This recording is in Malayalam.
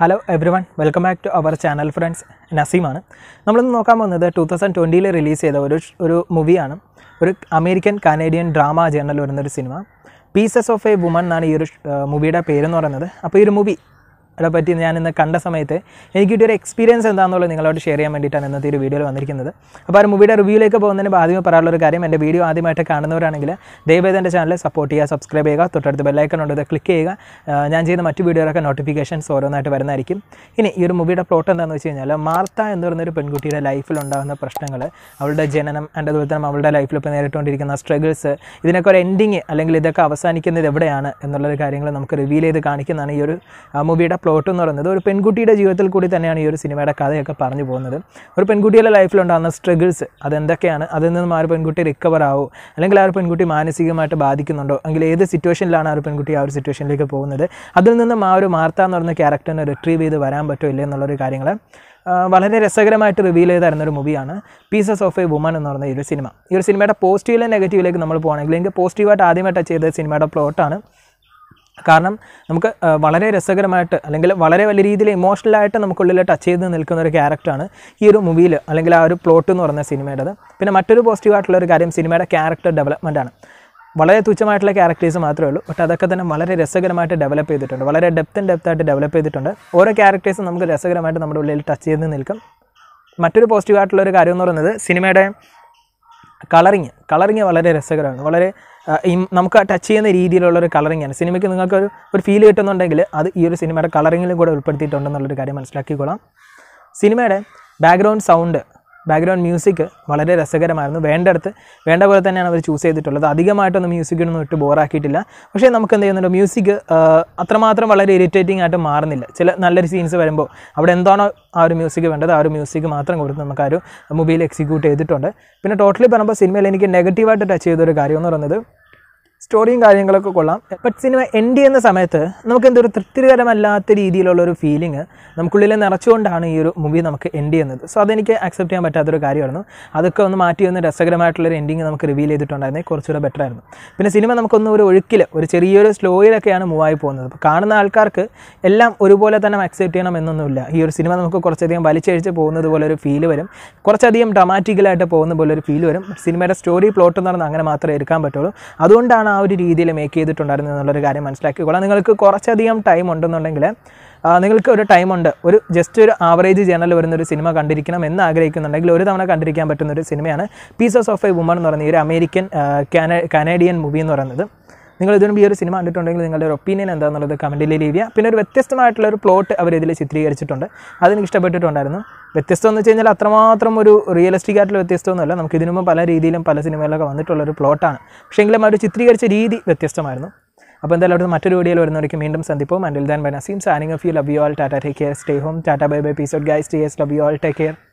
hello everyone welcome back to our channel friends നസീമാണ് നമ്മളിന്ന് നോക്കാൻ പോകുന്നത് ടു തൗസൻഡ് ട്വൻറ്റിയിൽ റിലീസ് ചെയ്ത ഒരു ഒരു മൂവിയാണ് ഒരു അമേരിക്കൻ കനേഡിയൻ ഡ്രാമ ജേണൽ വരുന്നൊരു സിനിമ പീസസ് ഓഫ് എ വുമൺ എന്നാണ് ഈ ഒരു മൂവിയുടെ പേരെന്ന് പറയുന്നത് അപ്പോൾ ഈ ഒരു മൂവി ടെ പറ്റി ഞാൻ ഇന്ന് കണ്ട സമയത്ത് എനിക്ക് കിട്ടിയൊരു എക്സ്പീരിയൻസ് എന്താണെന്നുള്ളത് നിങ്ങളോട് ഷെയർ ചെയ്യാൻ വേണ്ടിയിട്ടാണ് ഇന്നത്തെ ഒരു വീഡിയോയിൽ വന്നിരിക്കുന്നത് അപ്പോൾ ആ മൂവിയുടെ റിവ്യൂയിലേക്ക് പോകുന്നതിന് ആദ്യമേ പറയാനുള്ള ഒരു കാര്യം എൻ്റെ വീഡിയോ ആദ്യമായിട്ട് കാണുന്നവരാണെങ്കിൽ ദയവേദ എൻ്റെ ചാനൽ സപ്പോർട്ട് ചെയ്യുക സബ്സ്ക്രൈബ് ചെയ്യുക തൊട്ടടുത്ത് ബെല്ലൈക്കൺ ഉണ്ട് അത് ക്ലിക്ക് ചെയ്യുക ഞാൻ ചെയ്യുന്ന മറ്റു വീഡിയോയിലൊക്കെ നോട്ടിഫിക്കേഷൻസ് ഓരോന്നായിട്ട് വരുന്നതായിരിക്കും ഇനി ഈ ഒരു മൂവിയുടെ പ്ലോട്ട് എന്താണെന്ന് വെച്ച് കഴിഞ്ഞാൽ മാർത്ത എന്ന് പറയുന്നൊരു പെൺകുട്ടിയുടെ ലൈഫിൽ ഉണ്ടാകുന്ന പ്രശ്നങ്ങൾ അവളുടെ ജനനം ആൻഡ് അതുപോലെ തന്നെ അവളുടെ ലൈഫിൽ ഇപ്പോൾ നേരിട്ടുകൊണ്ടിരിക്കുന്ന സ്ട്രഗിൾസ് ഇതിനൊക്കെ ഒരു എൻഡിങ് അല്ലെങ്കിൽ ഇതൊക്കെ അവസാനിക്കുന്നത് എവിടെയാണ് എന്നുള്ളൊരു കാര്യങ്ങൾ നമുക്ക് റിവീൽ ചെയ്ത് കാണിക്കുന്നതാണ് ഈ ഒരു മൂവിയുടെ പ്ലോട്ട് എന്ന് പറയുന്നത് ഒരു പെൺകുട്ടിയുടെ ജീവിതത്തിൽ കൂടി തന്നെയാണ് ഈ ഒരു സിനിമയുടെ കഥയൊക്കെ പറഞ്ഞു പോകുന്നത് ഒരു പെൺകുട്ടിയുടെ ലൈഫിലുണ്ടാകുന്ന സ്ട്രഗിൾസ് അതെന്തൊക്കെയാണ് അതിൽ നിന്നും ആ ഒരു പെൺകുട്ടി റിക്കവർ ആവോ അല്ലെങ്കിൽ ആ ഒരു പെൺകുട്ടി മാനസികമായിട്ട് ബാധിക്കുന്നുണ്ടോ അല്ലെങ്കിൽ ഏത് സിറ്റുവേഷനിലാണ് ആ ഒരു പെൺകുട്ടി ആ ഒരു സിറ്റുവേഷനിലേക്ക് പോകുന്നത് അതിൽ നിന്നും ആ ഒരു മാർത്ത എന്ന് പറയുന്ന ക്യാരക്ടറിനെ റിട്രീവ് ചെയ്ത് വരാൻ പറ്റുമോ ഇല്ലേ എന്നുള്ളൊരു കാര്യങ്ങൾ വളരെ രസകരമായിട്ട് റിവീൽ ചെയ്ത് തരുന്നൊരു മൂവിയാണ് പീസസ് ഓഫ് എ വുമൻ എന്ന് പറയുന്ന ഈ ഒരു സിനിമ ഈ ഒരു സിനിമയുടെ പോസിറ്റീവിലെ നെഗറ്റീവിലേക്ക് നമ്മൾ പോകുകയാണെങ്കിൽ എനിക്ക് പോസിറ്റീവായിട്ട് ആദ്യമായിട്ട് ടച്ച് ചെയ്ത സിനിമയുടെ പ്ലോട്ടാണ് കാരണം നമുക്ക് വളരെ രസകരമായിട്ട് അല്ലെങ്കിൽ വളരെ വലിയ രീതിയിൽ ഇമോഷണലായിട്ട് നമുക്കുള്ളിൽ ടച്ച് ചെയ്ത് നിൽക്കുന്ന ഒരു ക്യാരക്ടറാണ് ഈ ഒരു മൂവിയിൽ അല്ലെങ്കിൽ ആ ഒരു പ്ലോട്ട് എന്ന് പറയുന്ന സിനിമയുടേത് പിന്നെ മറ്റൊരു ആയിട്ടുള്ള ഒരു കാര്യം സിനിമയുടെ ക്യാരക്ടർ ഡെവലപ്മെൻ്റ് ആണ് വളരെ തുച്ഛമായിട്ടുള്ള ക്യാരക്ടേഴ്സ് മാത്രമേ ഉള്ളൂ ബട്ട് അതൊക്കെ തന്നെ വളരെ രസകരമായിട്ട് ഡെവലപ്പ് ചെയ്തിട്ടുണ്ട് വളരെ ഡെപ്ത് ആയിട്ട് ഡെവലപ്പ് ചെയ്തിട്ടുണ്ട് ഓരോ ക്യാരക്ടേഴ്സും നമുക്ക് രസകരമായിട്ട് നമ്മുടെ ഉള്ളിൽ ടച്ച് ചെയ്ത് നിൽക്കും മറ്റൊരു ആയിട്ടുള്ള ഒരു കാര്യം എന്ന് പറയുന്നത് സിനിമയുടെ കളറിങ് കളറിങ് വളരെ രസകരമാണ് വളരെ നമുക്ക് ടച്ച് ചെയ്യുന്ന രീതിയിലുള്ള ഒരു ആണ് സിനിമയ്ക്ക് നിങ്ങൾക്ക് ഒരു ഒരു ഫീൽ കിട്ടുന്നുണ്ടെങ്കിൽ അത് ഈ ഒരു സിനിമയുടെ കളറിങ്ങിലും കൂടെ ഉൾപ്പെടുത്തിയിട്ടുണ്ടെന്നുള്ളൊരു കാര്യം മനസ്സിലാക്കിക്കൊള്ളാം സിനിമയുടെ ബാക്ക്ഗ്രൗണ്ട് സൗണ്ട് ബാക്ക്ഗ്രൗണ്ട് മ്യൂസിക് വളരെ രസകരമായിരുന്നു വേണ്ടടുത്ത് വേണ്ട പോലെ തന്നെയാണ് അവർ ചൂസ് ചെയ്തിട്ടുള്ളത് അധികമായിട്ടൊന്നും മ്യൂസിക്കിനൊന്നും ഇട്ട് ബോറാക്കിയിട്ടില്ല പക്ഷേ നമുക്ക് എന്ത് ചെയ്യുന്നുണ്ട് മ്യൂസിക് അത്രമാത്രം വളരെ ഇറിറ്റേറ്റിംഗ് ആയിട്ട് മാറുന്നില്ല ചില നല്ലൊരു സീൻസ് വരുമ്പോൾ അവിടെ എന്താണോ ആ ഒരു മ്യൂസിക് വേണ്ടത് ആ ഒരു മ്യൂസിക് മാത്രം കൊടുത്ത് നമുക്ക് ആ ഒരു മൊബൈൽ എക്സിക്യൂട്ട് ചെയ്തിട്ടുണ്ട് പിന്നെ ടോട്ടലി പറയുമ്പോൾ സിനിമയിൽ എനിക്ക് നെഗറ്റീവായിട്ട് ടച്ച് ചെയ്തൊരു കാര്യം എന്ന് പറയുന്നത് സ്റ്റോറിയും കാര്യങ്ങളൊക്കെ കൊള്ളാം ബട്ട് സിനിമ എൻഡ് ചെയ്യുന്ന സമയത്ത് നമുക്ക് എന്തൊരു തൃപ്തികരമല്ലാത്ത രീതിയിലുള്ള ഒരു ഫീലിംഗ് നമുക്കുള്ളിൽ നിറച്ചുകൊണ്ടാണ് ഈ ഒരു മൂവി നമുക്ക് എൻഡ് ചെയ്യുന്നത് സോ അതെനിക്ക് അക്സെപ്റ്റ് ചെയ്യാൻ പറ്റാത്തൊരു കാര്യമായിരുന്നു അതൊക്കെ ഒന്ന് മാറ്റി ഒന്ന് രസകരമായിട്ടുള്ളൊരു എൻഡിങ് നമുക്ക് റിവീൽ ചെയ്തിട്ടുണ്ടായിരുന്നെങ്കിൽ കുറച്ചുകൂടെ ബെറ്റർ ആയിരുന്നു പിന്നെ സിനിമ നമുക്കൊന്ന് ഒരു ഒഴുക്കിൽ ഒരു ചെറിയൊരു സ്ലോയിലൊക്കെയാണ് മൂവായി പോകുന്നത് അപ്പോൾ കാണുന്ന ആൾക്കാർക്ക് എല്ലാം ഒരുപോലെ തന്നെ അക്സെപ്റ്റ് ചെയ്യണം എന്നൊന്നുമില്ല ഈ ഒരു സിനിമ നമുക്ക് കുറച്ചധികം വലിച്ചഴിച്ച് പോകുന്നത് പോലെ ഒരു ഫീൽ വരും കുറച്ചധികം ഡ്രമാറ്റിക്കലായിട്ട് പോകുന്ന പോലെ ഒരു ഫീൽ വരും സിനിമയുടെ സ്റ്റോറി പ്ലോട്ട് എന്ന് പറഞ്ഞാൽ അങ്ങനെ മാത്രമേ എടുക്കാൻ പറ്റുള്ളൂ അതുകൊണ്ടാണ് ആ ഒരു രീതിയിൽ മേക്ക് ചെയ്തിട്ടുണ്ടായിരുന്നു എന്നുള്ളൊരു കാര്യം മനസ്സിലാക്കിക്കോളാം നിങ്ങൾക്ക് കുറച്ചധികം ടൈം ഉണ്ടെന്നുണ്ടെങ്കിൽ നിങ്ങൾക്ക് ഒരു ടൈമുണ്ട് ഒരു ജസ്റ്റ് ഒരു ആവറേജ് ജേണൽ വരുന്ന ഒരു സിനിമ കണ്ടിരിക്കണം എന്ന് ആഗ്രഹിക്കുന്നുണ്ടെങ്കിൽ ഒരു തവണ കണ്ടിരിക്കാൻ പറ്റുന്ന ഒരു സിനിമയാണ് പീസസ് ഓഫ് എ വുമൺ എന്ന് പറയുന്ന ഈ ഒരു അമേരിക്കൻ കാനേഡിയൻ മൂവി എന്ന് പറയുന്നത് നിങ്ങൾ ഇതിനും ഈ ഒരു സിനിമ കണ്ടിട്ടുണ്ടെങ്കിൽ നിങ്ങളുടെ ഒരു ഒപ്പീനിയൻ എന്താണെന്നുള്ളത് കമൻറ്റിൽ ലീവ് ചെയ്യുക പിന്നെ ഒരു വ്യത്യസ്തമായിട്ടുള്ള ഒരു പ്ലോട്ട് അവർ ഇതിൽ ചിത്രീകരിച്ചിട്ടുണ്ട് അതിന് ഇഷ്ടപ്പെട്ടിട്ടുണ്ടായിരുന്നു വ്യത്യസ്തം എന്ന് വെച്ച് കഴിഞ്ഞാൽ അത്രമാത്രം ഒരു റിയലിസ്റ്റിക് ആയിട്ടുള്ള വ്യത്യസ്തമൊന്നുമല്ല നമുക്ക് ഇതിനു മുമ്പ് പല രീതിയിലും പല സിനിമകളിലൊക്കെ വന്നിട്ടുള്ള ഒരു പ്ലോട്ടാണ് പക്ഷേ എങ്കിലും അവർ ചിത്രീകരിച്ച രീതി വ്യത്യസ്തമായിരുന്നു അപ്പോൾ എന്തായാലും അവിടുന്ന് മറ്റൊരു വീഡിയോയിൽ വരുന്നവർക്ക് വീണ്ടും സന്ധിപ്പവും and then bye Naseem signing off you love you all tata take care stay home tata bye bye peace out guys T S love you all take care